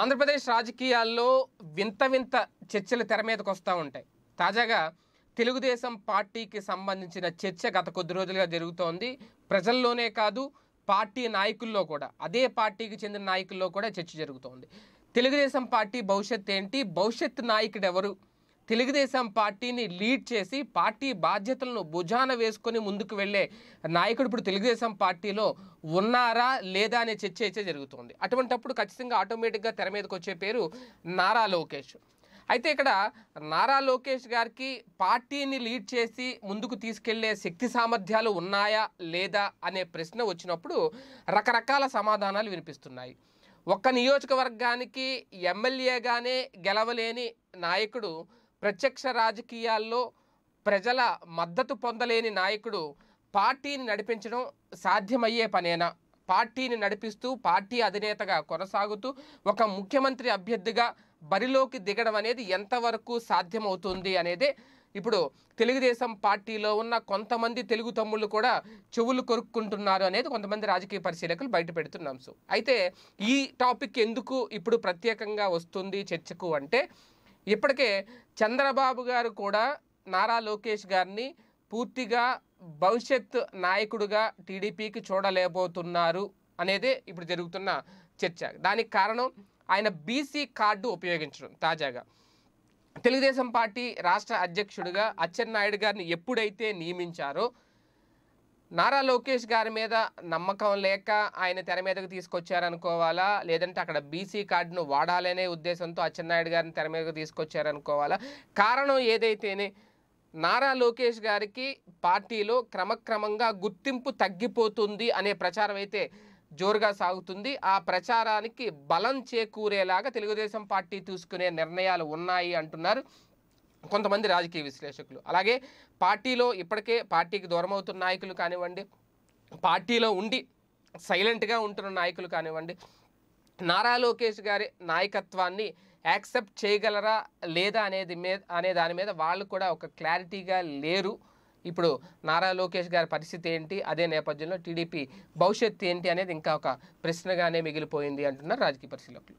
ఆంధ్రప్రదేశ్ రాజకీయాల్లో వింత వింత చర్చలు తెర మీదకు వస్తూ ఉంటాయి తాజాగా తెలుగుదేశం పార్టీకి సంబంధించిన చర్చ గత కొద్ది రోజులుగా జరుగుతోంది ప్రజల్లోనే కాదు పార్టీ నాయకుల్లో కూడా అదే పార్టీకి చెందిన నాయకుల్లో కూడా చర్చ జరుగుతోంది తెలుగుదేశం పార్టీ భవిష్యత్ ఏంటి భవిష్యత్ నాయకుడు ఎవరు తెలుగుదేశం పార్టీని లీడ్ చేసి పార్టీ బాధ్యతలను భుజాన వేసుకొని ముందుకు వెళ్ళే నాయకుడు ఇప్పుడు తెలుగుదేశం పార్టీలో ఉన్నారా లేదా అనే చర్చ అయితే జరుగుతుంది అటువంటప్పుడు ఖచ్చితంగా ఆటోమేటిక్గా తెర మీదకి వచ్చే పేరు నారా లోకేష్ అయితే ఇక్కడ నారా లోకేష్ గారికి పార్టీని లీడ్ చేసి ముందుకు తీసుకెళ్లే శక్తి సామర్థ్యాలు ఉన్నాయా లేదా అనే ప్రశ్న వచ్చినప్పుడు రకరకాల సమాధానాలు వినిపిస్తున్నాయి ఒక్క నియోజకవర్గానికి ఎమ్మెల్యేగానే గెలవలేని నాయకుడు ప్రత్యక్ష రాజకీయాల్లో ప్రజల మద్దతు పొందలేని నాయకుడు పార్టీని నడిపించడం సాధ్యమయ్యే పనేనా పార్టీని నడిపిస్తూ పార్టీ అధినేతగా కొనసాగుతూ ఒక ముఖ్యమంత్రి అభ్యర్థిగా బరిలోకి దిగడం అనేది ఎంతవరకు సాధ్యమవుతుంది అనేది ఇప్పుడు తెలుగుదేశం పార్టీలో ఉన్న కొంతమంది తెలుగు తమ్ముళ్ళు కూడా చెవులు కొరుక్కుంటున్నారు అనేది కొంతమంది రాజకీయ పరిశీలకులు బయట సో అయితే ఈ టాపిక్ ఎందుకు ఇప్పుడు ప్రత్యేకంగా వస్తుంది చర్చకు అంటే ఇప్పటికే చంద్రబాబు గారు కూడా నారా లోకేష్ గారిని పూర్తిగా భవిష్యత్ నాయకుడుగా టీడీపీకి చూడలేబోతున్నారు అనేది ఇప్పుడు జరుగుతున్న చర్చ దానికి కారణం ఆయన బీసీ కార్డు ఉపయోగించడం తాజాగా తెలుగుదేశం పార్టీ రాష్ట్ర అధ్యక్షుడిగా అచ్చెన్నాయుడు గారిని ఎప్పుడైతే నియమించారో నారా లోకేష్ గారి మీద నమ్మకం లేక ఆయన తెర మీదకు తీసుకొచ్చారనుకోవాలా లేదంటే అక్కడ బీసీ కార్డును వాడాలనే ఉద్దేశంతో అచ్చెన్నాయుడు గారిని తెర మీదకు తీసుకొచ్చారనుకోవాలా కారణం ఏదైతేనే నారా లోకేష్ గారికి పార్టీలో క్రమక్రమంగా గుర్తింపు తగ్గిపోతుంది అనే ప్రచారం అయితే జోరుగా సాగుతుంది ఆ ప్రచారానికి బలం చేకూరేలాగా తెలుగుదేశం పార్టీ తీసుకునే నిర్ణయాలు ఉన్నాయి అంటున్నారు కొంతమంది రాజకీయ విశ్లేషకులు అలాగే పార్టీలో ఇప్పటికే పార్టీకి దూరం అవుతున్న నాయకులు కానివ్వండి పార్టీలో ఉండి సైలెంట్గా ఉంటున్న నాయకులు కానివ్వండి నారా లోకేష్ గారి నాయకత్వాన్ని యాక్సెప్ట్ చేయగలరా లేదా అనేది మీద అనే దాని మీద వాళ్ళు కూడా ఒక క్లారిటీగా లేరు ఇప్పుడు నారా లోకేష్ గారి పరిస్థితి ఏంటి అదే నేపథ్యంలో టీడీపీ భవిష్యత్తు ఏంటి అనేది ఇంకా ఒక ప్రశ్నగానే మిగిలిపోయింది అంటున్నారు రాజకీయ పరిశీలకులు